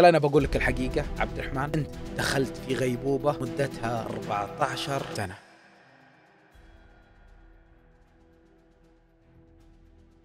انا بقول لك الحقيقه عبد الرحمن انت دخلت في غيبوبه مدتها 14 سنه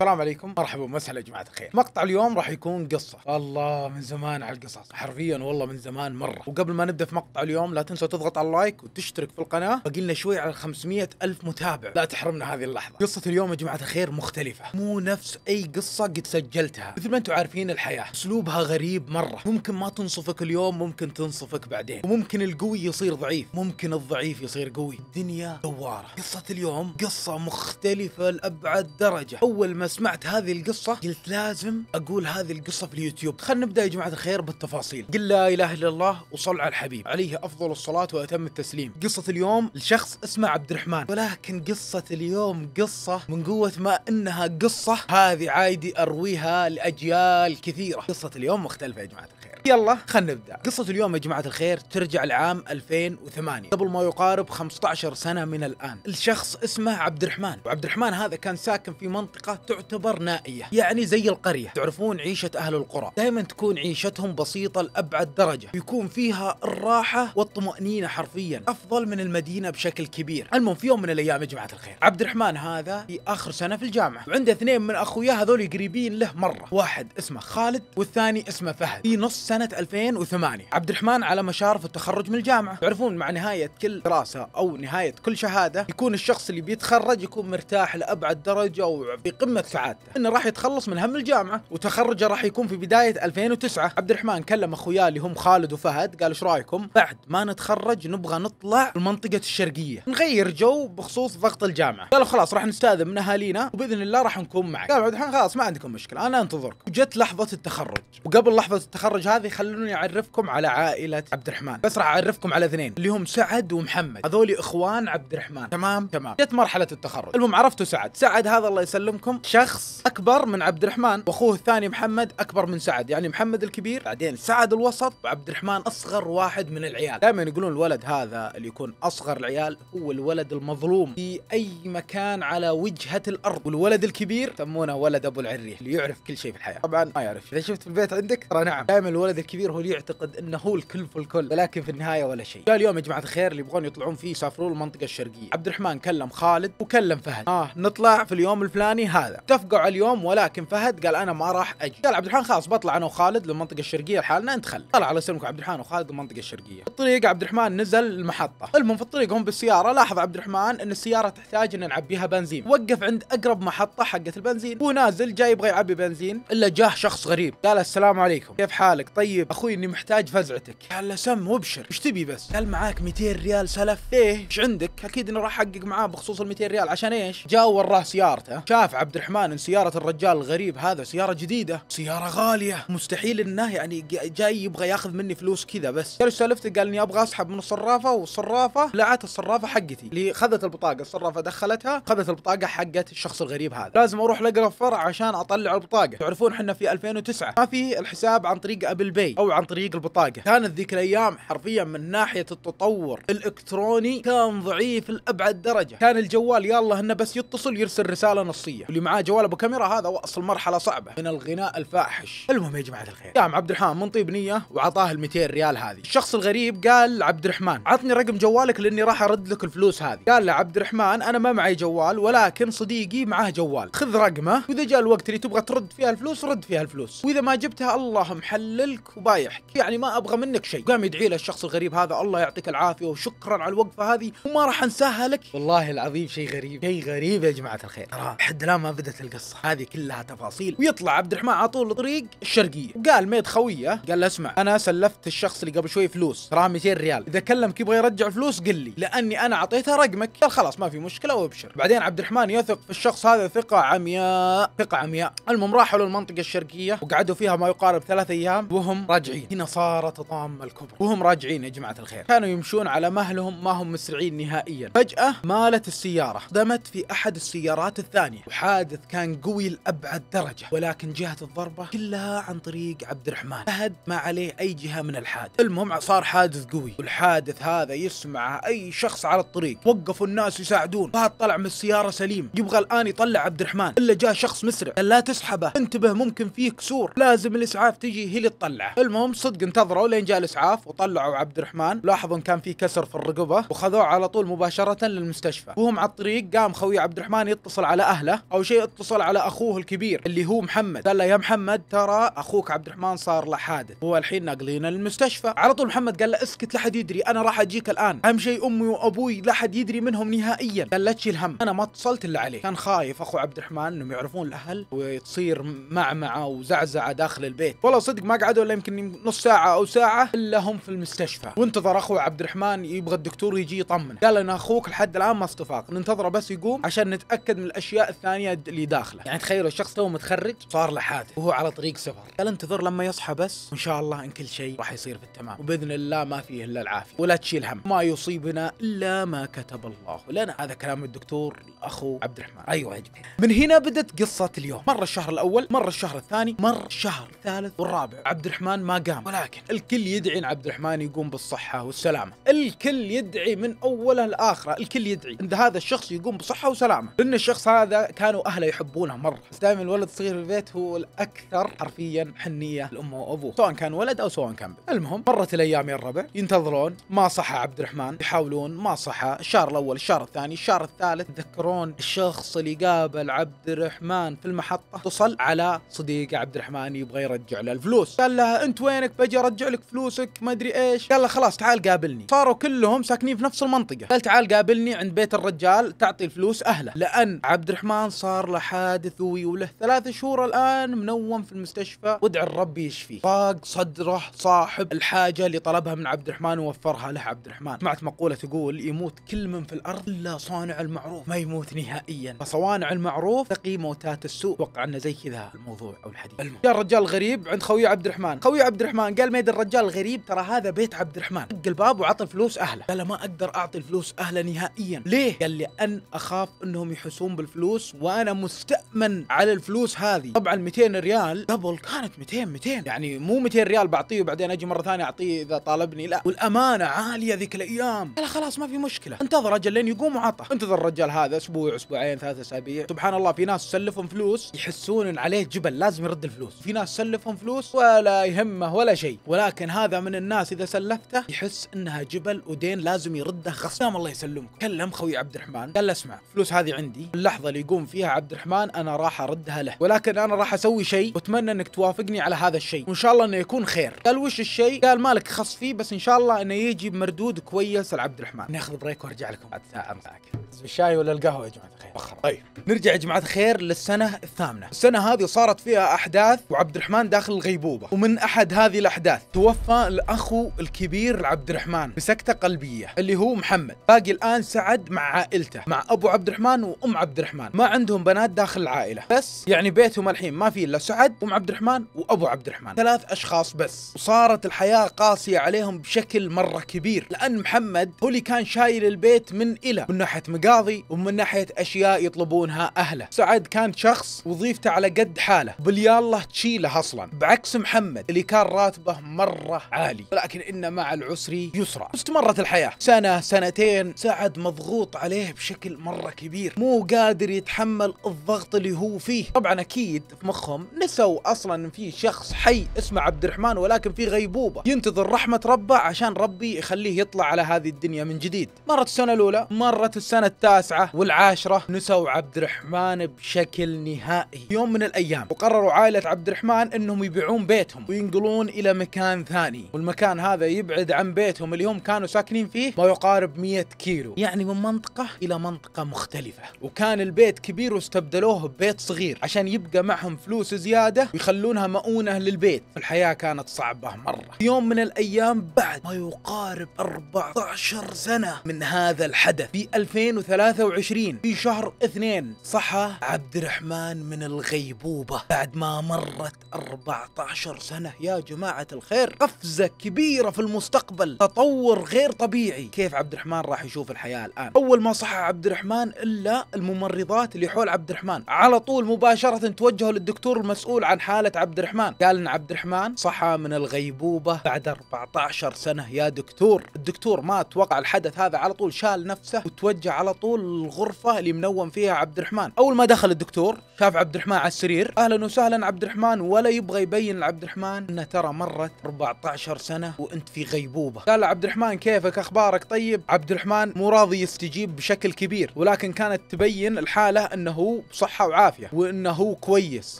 السلام عليكم مرحبا ومسهلا يا جماعه الخير مقطع اليوم راح يكون قصه الله من زمان على القصص حرفيا والله من زمان مره وقبل ما نبدا في مقطع اليوم لا تنسى تضغط على اللايك وتشترك في القناه باقي لنا شوي على 500 الف متابع لا تحرمنا هذه اللحظه قصه اليوم يا جماعه الخير مختلفه مو نفس اي قصه قد سجلتها مثل ما انتم عارفين الحياه اسلوبها غريب مره ممكن ما تنصفك اليوم ممكن تنصفك بعدين وممكن القوي يصير ضعيف ممكن الضعيف يصير قوي الدنيا دواره قصه اليوم قصه مختلفه لابعد درجه اول ما سمعت هذه القصه قلت لازم اقول هذه القصه في اليوتيوب خلنا نبدا يا جماعه الخير بالتفاصيل قل لا اله الا الله وصل على الحبيب عليه افضل الصلاه واتم التسليم قصه اليوم لشخص اسمه عبد الرحمن ولكن قصه اليوم قصه من قوه ما انها قصه هذه عادي ارويها لاجيال كثيره قصه اليوم مختلفه يا جماعه يلا خلينا نبدا قصة اليوم يا جماعة الخير ترجع لعام 2008 قبل ما يقارب 15 سنة من الآن الشخص اسمه عبد الرحمن وعبد الرحمن هذا كان ساكن في منطقة تعتبر نائية يعني زي القرية تعرفون عيشة أهل القرى دائما تكون عيشتهم بسيطة لأبعد درجة يكون فيها الراحة والطمأنينة حرفيا أفضل من المدينة بشكل كبير المهم في يوم من الأيام يا جماعة الخير عبد الرحمن هذا في آخر سنة في الجامعة وعنده اثنين من أخوياه هذول قريبين له مرة واحد اسمه خالد والثاني اسمه فهد في نص سنة 2008 عبد الرحمن على مشارف التخرج من الجامعة تعرفون مع نهاية كل دراسة أو نهاية كل شهادة يكون الشخص اللي بيتخرج يكون مرتاح لأبعد درجة وفي قمة سعادته إنه راح يتخلص من هم الجامعة وتخرجه راح يكون في بداية 2009 عبد الرحمن كلم أخوياه اللي هم خالد وفهد قال ايش رايكم بعد ما نتخرج نبغى نطلع المنطقة الشرقية نغير جو بخصوص ضغط الجامعة قالوا خلاص راح نستاذن من أهالينا وبإذن الله راح نكون معك قالوا عبد الرحمن خلاص ما عندكم مشكلة أنا أنتظركم وجت لحظة التخرج وقبل لحظة التخرج هذا هذه خلوني اعرفكم على عائله عبد الرحمن بس راح اعرفكم على اثنين اللي هم سعد ومحمد هذول اخوان عبد الرحمن تمام تمام جت مرحله التخرج المهم عرفتوا سعد سعد هذا الله يسلمكم شخص اكبر من عبد الرحمن واخوه الثاني محمد اكبر من سعد يعني محمد الكبير بعدين سعد الوسط وعبد الرحمن اصغر واحد من العيال دائما يقولون الولد هذا اللي يكون اصغر العيال هو الولد المظلوم في اي مكان على وجهه الارض والولد الكبير يسمونه ولد ابو العريه اللي يعرف كل شيء في الحياه طبعا ما يعرف اذا شفت في البيت عندك ترى نعم دائما الولد الولد الكبير هو اللي يعتقد انه هو الكل في الكل ولكن في النهايه ولا شيء قال اليوم يا جماعه الخير اللي يبغون يطلعون فيه يسافرون المنطقه الشرقيه عبد الرحمن كلم خالد وكلم فهد اه نطلع في اليوم الفلاني هذا اتفقوا على اليوم ولكن فهد قال انا ما راح اجي قال عبد الرحمن خلاص بطلع انا وخالد للمنطقه الشرقيه لحالنا انت خل طلع على سلمك عبد الرحمن وخالد المنطقه الشرقيه في الطريق عبد الرحمن نزل المحطه المهم في الطريق هم بالسياره لاحظ عبد الرحمن ان السياره تحتاج ان نعبيها بنزين وقف عند اقرب محطه حقت البنزين ونازل جاي يبغى يعبي بنزين الا جاه شخص غريب قال السلام عليكم كيف حالك طيب اخوي اني محتاج فزعتك قال له سم وابشر ايش تبي بس قال معاك 200 ريال سلف ليه ايش عندك اكيد انه راح احقق معاه بخصوص ال 200 ريال عشان ايش جاء وراه سيارته شاف عبد الرحمن ان سياره الرجال الغريب هذا سياره جديده سياره غاليه مستحيل انه يعني جاي يبغى ياخذ مني فلوس كذا بس قال ايش سالفته قال اني ابغى اسحب من الصرافه والصرافه لعت الصرافه حقتي اللي خذت البطاقه الصرافه دخلتها خذت البطاقه حقت الشخص الغريب هذا لازم اروح لاقرب فرع عشان اطلع البطاقه تعرفون احنا في 2009 ما في الحساب عن طريق ابل البي او عن طريق البطاقه كانت ذيك الايام حرفيا من ناحيه التطور الالكتروني كان ضعيف لابعد درجه كان الجوال يلا انه بس يتصل يرسل رساله نصيه واللي معاه جوال ابو كاميرا هذا واصل مرحله صعبه من الغناء الفاحش المهم يا جماعه الخير قام نعم، عبد الرحمن من طيب نيه وعطاه ال 200 ريال هذه الشخص الغريب قال عبد الرحمن عطني رقم جوالك لاني راح ارد لك الفلوس هذه قال له عبد الرحمن انا ما معي جوال ولكن صديقي معاه جوال خذ رقمه واذا جاء الوقت اللي تبغى ترد فيها الفلوس رد فيها الفلوس واذا ما جبتها الله محلل ملك وبايعك يعني ما ابغى منك شيء قام يدعي له الشخص الغريب هذا الله يعطيك العافيه وشكرا على الوقفه هذه وما راح انساها لك والله العظيم شيء غريب شيء غريب يا جماعه الخير ترى لحد الان ما بدت القصه هذه كلها تفاصيل ويطلع عبد الرحمن على طول الطريق الشرقيه وقال ميت خويه قال له اسمع انا سلفت الشخص اللي قبل شوي فلوس ترى 200 ريال اذا كلمك يبغى يرجع فلوس قل لي لاني انا اعطيته رقمك قال خلاص ما في مشكله وابشر بعدين عبد الرحمن يثق في الشخص هذا ثقه عمياء ثقه عمياء المهم راحوا للمنطقه الشرقيه وقعدوا فيها ما يقارب ثلاث ايام وهم وهم راجعين هنا صارت طام الكبر وهم راجعين يا جماعة الخير كانوا يمشون على مهلهم ما هم مسرعين نهائيا فجأة مالت السيارة دمت في أحد السيارات الثانية وحادث كان قوي لأبعد درجة ولكن جهة الضربة كلها عن طريق عبد الرحمن فهد ما عليه أي جهة من الحادث المهم صار حادث قوي والحادث هذا يسمع أي شخص على الطريق وقفوا الناس يساعدون فهد طلع من السيارة سليم يبغى الآن يطلع عبد الرحمن إلا جاء شخص مسرع لا تسحبه انتبه ممكن فيه كسور لازم الإسعاف تجي هي اللي تطلع مولعه المهم صدق انتظروا لين جاء الاسعاف وطلعوا عبد الرحمن لاحظوا ان كان في كسر في الرقبه وخذوه على طول مباشره للمستشفى وهم على الطريق قام خوي عبد الرحمن يتصل على اهله او شيء اتصل على اخوه الكبير اللي هو محمد قال له يا محمد ترى اخوك عبد الرحمن صار له حادث هو الحين ناقلينه للمستشفى على طول محمد قال له اسكت لا حد يدري انا راح اجيك الان اهم شيء امي وابوي لا حد يدري منهم نهائيا قال لا تشيل هم انا ما اتصلت الا عليه كان خايف اخو عبد الرحمن انهم يعرفون الاهل وتصير معمعه وزعزعه داخل البيت والله صدق ما قعد هذول يمكن نص ساعه او ساعه الا هم في المستشفى وانتظر اخوه عبد الرحمن يبغى الدكتور يجي يطمن قال انا اخوك لحد الان ما استفاق ننتظره بس يقوم عشان نتاكد من الاشياء الثانيه اللي داخله يعني تخيلوا الشخص تو متخرج صار له حادث وهو على طريق سفر قال انتظر لما يصحى بس وان شاء الله ان كل شيء راح يصير بالتمام وباذن الله ما فيه الا العافيه ولا تشيل هم ما يصيبنا الا ما كتب الله لنا هذا كلام الدكتور أخو عبد الرحمن ايوه يا جميل من هنا بدت قصه اليوم مر الشهر الاول مر الشهر الثاني مر الشهر الثالث والرابع عبد الرحمن ما قام ولكن الكل يدعي ان عبد الرحمن يقوم بالصحه والسلامه الكل يدعي من اوله لاخره الكل يدعي ان هذا الشخص يقوم بصحه وسلامه لان الشخص هذا كانوا اهله يحبونه مره بس دائما الولد الصغير في البيت هو الاكثر حرفيا حنيه لامه وابوه سواء كان ولد او سواء كان بنت المهم مرت الايام يا الربع ينتظرون ما صحى عبد الرحمن يحاولون ما صحى الشهر الاول الشهر الثاني الشهر الثالث تذكرون الشخص اللي قابل عبد الرحمن في المحطه اتصل على صديق عبد الرحمن يبغى يرجع له الفلوس قال لها انت وينك باجي ارجع لك فلوسك ما ادري ايش قال له خلاص تعال قابلني صاروا كلهم ساكنين في نفس المنطقه قال تعال قابلني عند بيت الرجال تعطي الفلوس اهله لان عبد الرحمن صار له حادث وله ثلاث شهور الان منوم في المستشفى وادعي الرب يشفيه ضاق صدره صاحب الحاجه اللي طلبها من عبد الرحمن ووفرها له عبد الرحمن سمعت مقوله تقول يموت كل من في الارض الا صانع المعروف ما يموت نهائيا فصوانع المعروف تقي موتات السوء وقع زي كذا الموضوع او الحديث المهم. يا الرجال غريب عند خوي عبد الرحمن الرحمن خوي عبد الرحمن قال ميد الرجال الغريب ترى هذا بيت عبد الرحمن دق الباب وعطى الفلوس اهله قال ما اقدر اعطي الفلوس اهله نهائيا ليه قال لان اخاف انهم يحسون بالفلوس وانا مستامن على الفلوس هذه طبعا 200 ريال قبل كانت 200 200 يعني مو 200 ريال بعطيه وبعدين اجي مره ثانيه اعطيه اذا طالبني لا والامانه عاليه ذيك الايام قال خلاص ما في مشكله انتظر اجل لين يقوم وعطى انتظر الرجال هذا اسبوع اسبوعين ثلاث اسابيع سبحان الله في ناس سلفهم فلوس يحسون عليه جبل لازم يرد الفلوس في ناس سلفهم فلوس ولا يهمه ولا شيء ولكن هذا من الناس اذا سلفته يحس انها جبل ودين لازم يرده غصام الله يسلمك كلم خوي عبد الرحمن قال له اسمع الفلوس هذه عندي اللحظه اللي يقوم فيها عبد الرحمن انا راح اردها له ولكن انا راح اسوي شيء واتمنى انك توافقني على هذا الشيء وان شاء الله انه يكون خير قال وش الشيء قال مالك خص فيه بس ان شاء الله انه يجي بمردود كويس لعبد الرحمن ناخذ بريك وارجع لكم بعد ساعه معك الشاي ولا القهوه يا جماعه الخير بخر. طيب نرجع يا جماعه الخير للسنه الثامنه السنه هذه صارت فيها احداث وعبد الرحمن داخل الغيبوبه ومن ومن احد هذه الاحداث توفى الاخو الكبير لعبد الرحمن بسكته قلبيه اللي هو محمد باقي الان سعد مع عائلته مع ابو عبد الرحمن وام عبد الرحمن ما عندهم بنات داخل العائله بس يعني بيتهم الحين ما في الا سعد وام عبد الرحمن وابو عبد الرحمن ثلاث اشخاص بس وصارت الحياه قاسيه عليهم بشكل مره كبير لان محمد هو اللي كان شايل البيت من الى من ناحيه مقاضي ومن ناحيه اشياء يطلبونها اهله سعد كان شخص وظيفته على قد حاله باليالله تشيله اصلا بعكس محمد محمد اللي كان راتبه مرة عالي ولكن إن مع العسر يسرى استمرت الحياة سنة سنتين سعد مضغوط عليه بشكل مرة كبير مو قادر يتحمل الضغط اللي هو فيه طبعا أكيد في مخهم نسوا أصلا إن في شخص حي اسمه عبد الرحمن ولكن في غيبوبة ينتظر رحمة ربه عشان ربي يخليه يطلع على هذه الدنيا من جديد مرت السنة الأولى مرت السنة التاسعة والعاشرة نسوا عبد الرحمن بشكل نهائي يوم من الأيام وقرروا عائلة عبد الرحمن أنهم يبيعون بيتهم وينقلون الى مكان ثاني والمكان هذا يبعد عن بيتهم اللي هم كانوا ساكنين فيه ما يقارب 100 كيلو يعني من منطقه الى منطقه مختلفه وكان البيت كبير واستبدلوه ببيت صغير عشان يبقى معهم فلوس زياده ويخلونها مؤونه للبيت الحياه كانت صعبه مره في يوم من الايام بعد ما يقارب 14 سنه من هذا الحدث في 2023 في شهر اثنين صحى عبد الرحمن من الغيبوبه بعد ما مرت 14 سنة يا جماعة الخير قفزة كبيرة في المستقبل تطور غير طبيعي كيف عبد الرحمن راح يشوف الحياة الآن أول ما صح عبد الرحمن إلا الممرضات اللي حول عبد الرحمن على طول مباشرة توجهوا للدكتور المسؤول عن حالة عبد الرحمن قال إن عبد الرحمن صحى من الغيبوبة بعد 14 سنة يا دكتور الدكتور ما توقع الحدث هذا على طول شال نفسه وتوجه على طول الغرفة اللي منوم فيها عبد الرحمن أول ما دخل الدكتور شاف عبد الرحمن على السرير أهلا وسهلا عبد الرحمن ولا يبغى يبين لعبد الرحمن الرحمن انه ترى مرت 14 سنه وانت في غيبوبه قال له عبد الرحمن كيفك اخبارك طيب عبد الرحمن مو راضي يستجيب بشكل كبير ولكن كانت تبين الحاله انه هو بصحه وعافيه وانه هو كويس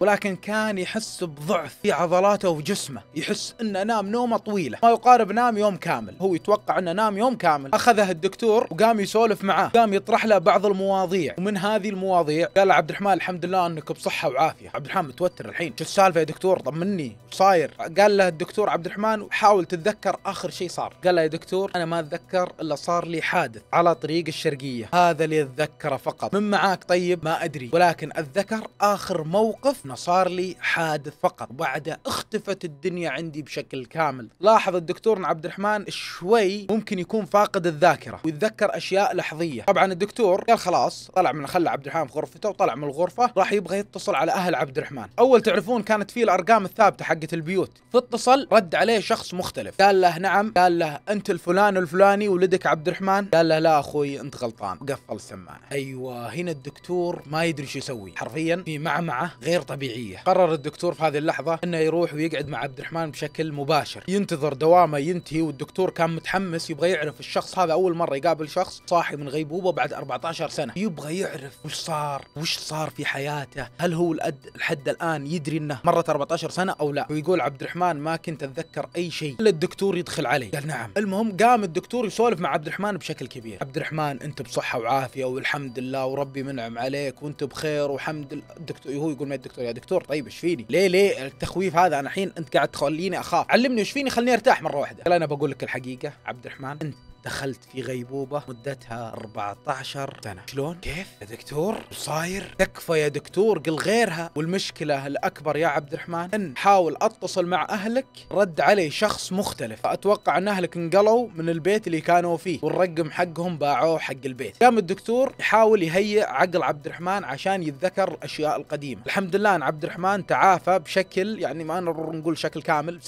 ولكن كان يحس بضعف في عضلاته وجسمه يحس انه نام نومه طويله ما يقارب نام يوم كامل هو يتوقع انه نام يوم كامل اخذه الدكتور وقام يسولف معاه قام يطرح له بعض المواضيع ومن هذه المواضيع قال عبد الرحمن الحمد لله انك بصحه وعافيه عبد الرحمن متوتر الحين شو السالفه يا دكتور طمني صار صاير قال له الدكتور عبد الرحمن حاول تتذكر اخر شيء صار قال له يا دكتور انا ما اتذكر الا صار لي حادث على طريق الشرقيه هذا اللي اتذكره فقط من معاك طيب ما ادري ولكن اتذكر اخر موقف انه صار لي حادث فقط وبعدها اختفت الدنيا عندي بشكل كامل لاحظ الدكتور عبد الرحمن شوي ممكن يكون فاقد الذاكره ويتذكر اشياء لحظيه طبعا الدكتور قال خلاص طلع من خلى عبد الرحمن في غرفته وطلع من الغرفه راح يبغى يتصل على اهل عبد الرحمن اول تعرفون كانت فيه الارقام الثابته حقت البيوت فاتصل رد عليه شخص مختلف قال له نعم قال له انت الفلان الفلاني ولدك عبد الرحمن قال له لا اخوي انت غلطان قفل السماعه ايوه هنا الدكتور ما يدري شو يسوي حرفيا في معمعه غير طبيعيه قرر الدكتور في هذه اللحظه انه يروح ويقعد مع عبد الرحمن بشكل مباشر ينتظر دوامه ينتهي والدكتور كان متحمس يبغى يعرف الشخص هذا اول مره يقابل شخص صاحي من غيبوبه بعد 14 سنه يبغى يعرف وش صار وش صار في حياته هل هو الأد... لحد الان يدري انه مرت 14 سنه او لا يقول عبد الرحمن ما كنت اتذكر اي شيء الا الدكتور يدخل علي قال نعم المهم قام الدكتور يسولف مع عبد الرحمن بشكل كبير عبد الرحمن انت بصحه وعافيه والحمد لله وربي منعم عليك وانت بخير وحمد الدكتور هو يقول ما الدكتور يا دكتور طيب ايش فيني ليه ليه التخويف هذا انا الحين انت قاعد تخليني اخاف علمني ايش فيني خليني ارتاح مره واحده قال انا بقول لك الحقيقه عبد الرحمن انت دخلت في غيبوبة مدتها 14 سنة شلون؟ كيف؟ يا دكتور صاير تكفى يا دكتور قل غيرها والمشكلة الأكبر يا عبد الرحمن أن حاول أتصل مع أهلك رد علي شخص مختلف أتوقع أن أهلك انقلوا من البيت اللي كانوا فيه والرقم حقهم باعوه حق البيت قام الدكتور يحاول يهيئ عقل عبد الرحمن عشان يتذكر الأشياء القديمة الحمد لله أن عبد الرحمن تعافى بشكل يعني ما نقول شكل كامل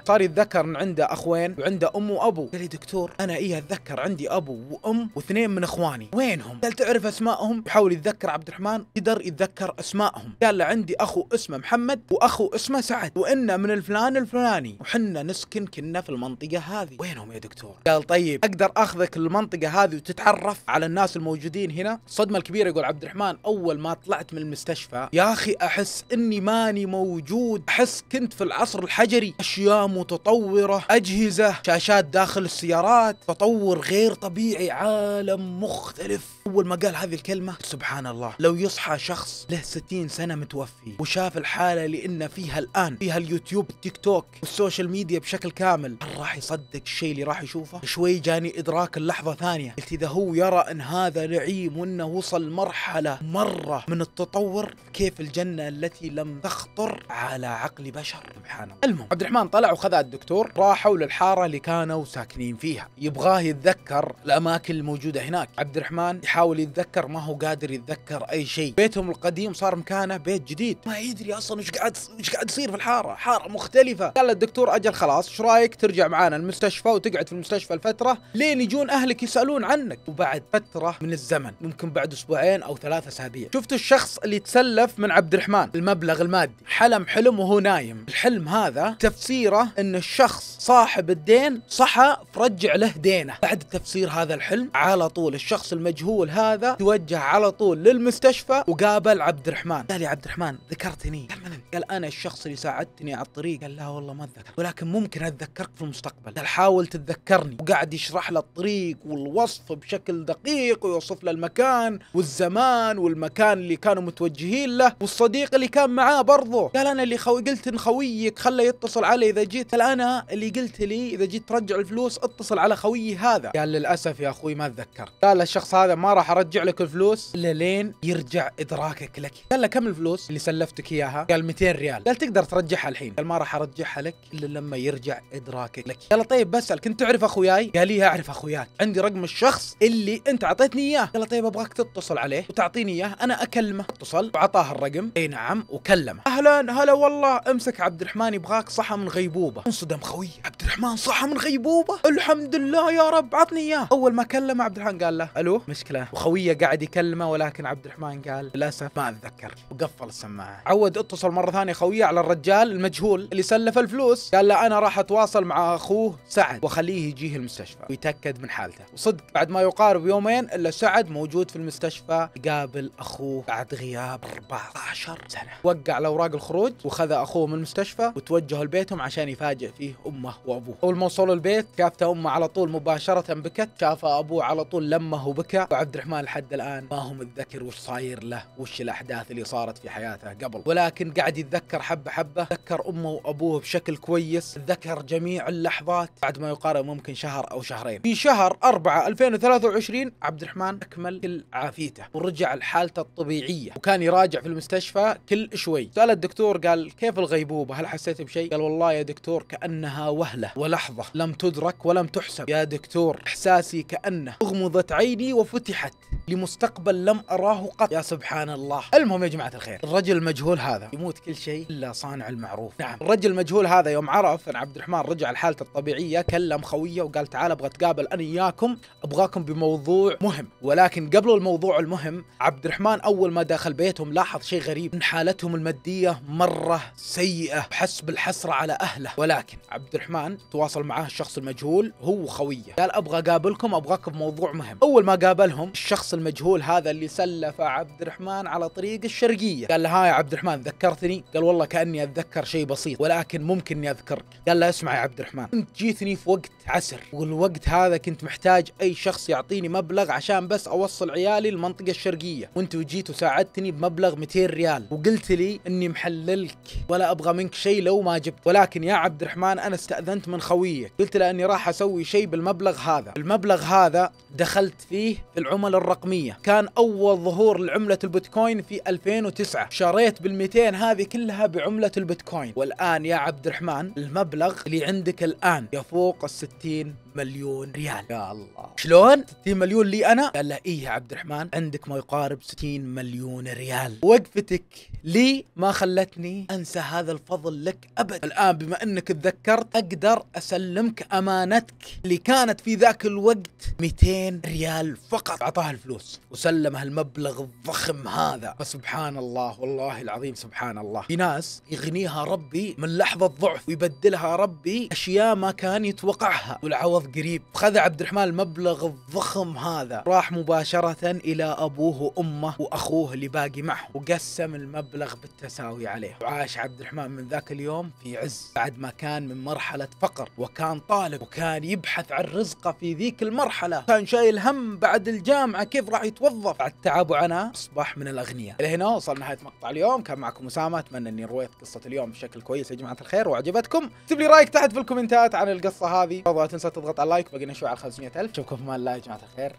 70% صار يتذكر أن عنده أخوين وعنده أم وأبو قال لي دكتور أنا إيه الابتدائيه اتذكر عندي ابو وام واثنين من اخواني وينهم قال تعرف اسمائهم يحاول يتذكر عبد الرحمن قدر يتذكر اسمائهم قال له عندي اخو اسمه محمد واخو اسمه سعد وانه من الفلان الفلاني وحنا نسكن كنا في المنطقه هذه وينهم يا دكتور قال طيب اقدر اخذك للمنطقه هذه وتتعرف على الناس الموجودين هنا الصدمه الكبيره يقول عبد الرحمن اول ما طلعت من المستشفى يا اخي احس اني ماني موجود احس كنت في العصر الحجري اشياء متطوره اجهزه شاشات داخل السيارات تطور غير طبيعي عالم مختلف أول ما قال هذه الكلمة سبحان الله لو يصحى شخص له 60 سنة متوفي وشاف الحالة اللي انه فيها الآن فيها اليوتيوب تيك توك والسوشيال ميديا بشكل كامل هل راح يصدق الشيء اللي راح يشوفه شوي جاني إدراك اللحظة ثانية قلت إذا هو يرى أن هذا نعيم وأنه وصل مرحلة مرة من التطور كيف الجنة التي لم تخطر على عقل بشر سبحان الله المهم عبد الرحمن طلع وخذ الدكتور راحوا للحارة اللي كانوا ساكنين فيها يبغى يبغاه يتذكر الاماكن الموجوده هناك عبد الرحمن يحاول يتذكر ما هو قادر يتذكر اي شيء بيتهم القديم صار مكانه بيت جديد ما يدري اصلا ايش قاعد ايش قاعد يصير في الحاره حاره مختلفه قال الدكتور اجل خلاص ايش رايك ترجع معانا المستشفى وتقعد في المستشفى لفتره لين يجون اهلك يسالون عنك وبعد فتره من الزمن ممكن بعد اسبوعين او ثلاثة اسابيع شفت الشخص اللي تسلف من عبد الرحمن المبلغ المادي حلم حلم وهو نايم الحلم هذا تفسيره ان الشخص صاحب الدين صحى فرجع له دين ايدينا بعد تفسير هذا الحلم على طول الشخص المجهول هذا توجه على طول للمستشفى وقابل عبد الرحمن قال يا عبد الرحمن ذكرتني قال من قال انا الشخص اللي ساعدتني على الطريق قال لا والله ما اتذكر ولكن ممكن اتذكرك في المستقبل قال حاول تتذكرني وقعد يشرح له الطريق والوصف بشكل دقيق ويوصف له المكان والزمان والمكان اللي كانوا متوجهين له والصديق اللي كان معاه برضه قال انا اللي خوي قلت ان خويك خله يتصل علي اذا جيت قال انا اللي قلت لي اذا جيت ترجع الفلوس اتصل على خويك اخوي هذا قال للاسف يا اخوي ما اتذكر قال الشخص هذا ما راح ارجع لك الفلوس الا لين يرجع ادراكك لك قال له كم الفلوس اللي سلفتك اياها قال 200 ريال قال تقدر ترجعها الحين قال ما راح ارجعها لك الا لما يرجع ادراكك لك قال طيب بسال كنت تعرف اخوياي قال لي إيه، اعرف اخوياك عندي رقم الشخص اللي انت اعطيتني اياه قال طيب ابغاك تتصل عليه وتعطيني اياه انا اكلمه اتصل واعطاه الرقم اي نعم وكلمه اهلا هلا والله امسك عبد الرحمن يبغاك صحى من غيبوبه انصدم خوي عبد الرحمن صحى من غيبوبه الحمد لله يا رب عطني اياه اول ما كلمه عبد الرحمن قال له الو مشكله وخويه قاعد يكلمه ولكن عبد الرحمن قال للاسف ما اتذكر وقفل السماعه عود اتصل مره ثانيه خويه على الرجال المجهول اللي سلف الفلوس قال له انا راح اتواصل مع اخوه سعد واخليه يجيه المستشفى ويتاكد من حالته وصدق بعد ما يقارب يومين الا سعد موجود في المستشفى يقابل اخوه بعد غياب 14 سنه وقع الاوراق الخروج وخذ اخوه من المستشفى وتوجهوا لبيتهم عشان يفاجئ فيه امه وابوه اول ما وصلوا البيت شافته امه على طول مباشره بكت شافها ابوه على طول لمه وبكى وعبد الرحمن لحد الان ما هو متذكر وش صاير له وش الاحداث اللي صارت في حياته قبل ولكن قاعد يتذكر حبه حبه ذكر امه وابوه بشكل كويس ذكر جميع اللحظات بعد ما يقارب ممكن شهر او شهرين في شهر 4 2023 عبد الرحمن اكمل كل عافيته ورجع لحالته الطبيعيه وكان يراجع في المستشفى كل شوي سال الدكتور قال كيف الغيبوبه هل حسيت بشيء قال والله يا دكتور كانها وهله ولحظه لم تدرك ولم تحسب يا دكتور إحساسي كأنه أغمضت عيني وفتحت لمستقبل لم أراه قط يا سبحان الله المهم يا جماعة الخير الرجل المجهول هذا يموت كل شيء إلا صانع المعروف نعم الرجل المجهول هذا يوم عرف أن عبد الرحمن رجع لحالته الطبيعية كلم خويه وقال تعال أبغى أتقابل أنا إياكم أبغاكم بموضوع مهم ولكن قبل الموضوع المهم عبد الرحمن أول ما دخل بيتهم لاحظ شيء غريب إن حالتهم المادية مرة سيئة حس بالحسرة على أهله ولكن عبد الرحمن تواصل معاه الشخص المجهول هو خويه القضيه قال ابغى اقابلكم ابغاك بموضوع مهم اول ما قابلهم الشخص المجهول هذا اللي سلف عبد الرحمن على طريق الشرقيه قال له ها يا عبد الرحمن ذكرتني قال والله كاني اتذكر شيء بسيط ولكن ممكن اني اذكرك قال له اسمع يا عبد الرحمن انت جيتني في وقت عسر والوقت هذا كنت محتاج اي شخص يعطيني مبلغ عشان بس اوصل عيالي المنطقه الشرقيه وانت جيت وساعدتني بمبلغ 200 ريال وقلت لي اني محللك ولا ابغى منك شيء لو ما جبت ولكن يا عبد الرحمن انا استاذنت من خويك قلت له اني راح اسوي شيء بالمبلغ هذا المبلغ هذا دخلت فيه في العمل الرقمية كان أول ظهور لعملة البيتكوين في 2009 شريت بال200 هذه كلها بعملة البيتكوين والآن يا عبد الرحمن المبلغ اللي عندك الآن يفوق ال 60 مليون ريال يا الله شلون 60 مليون لي انا قال له ايه يا عبد الرحمن عندك ما يقارب 60 مليون ريال وقفتك لي ما خلتني انسى هذا الفضل لك ابد الان بما انك تذكرت اقدر اسلمك امانتك اللي كانت في ذاك الوقت 200 ريال فقط اعطاه الفلوس وسلم هالمبلغ الضخم هذا فسبحان الله والله العظيم سبحان الله في ناس يغنيها ربي من لحظه ضعف ويبدلها ربي اشياء ما كان يتوقعها والعوض قريب خذ عبد الرحمن المبلغ الضخم هذا راح مباشرة إلى أبوه وأمه وأخوه اللي باقي معه وقسم المبلغ بالتساوي عليه وعاش عبد الرحمن من ذاك اليوم في عز بعد ما كان من مرحلة فقر وكان طالب وكان يبحث عن رزقه في ذيك المرحلة كان شايل هم بعد الجامعة كيف راح يتوظف بعد تعب وعناء أصبح من الأغنياء إلى هنا وصل نهاية مقطع اليوم كان معكم أسامة أتمنى أني رويت قصة اليوم بشكل كويس يا جماعة الخير وعجبتكم اكتب لي رأيك تحت في الكومنتات عن القصة هذه لا تنسى تضغط اضغط على لايك بقينا شوي على 500000 نشوفكم في امان الله يا جماعه الخير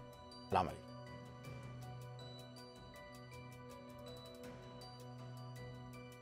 السلام عليكم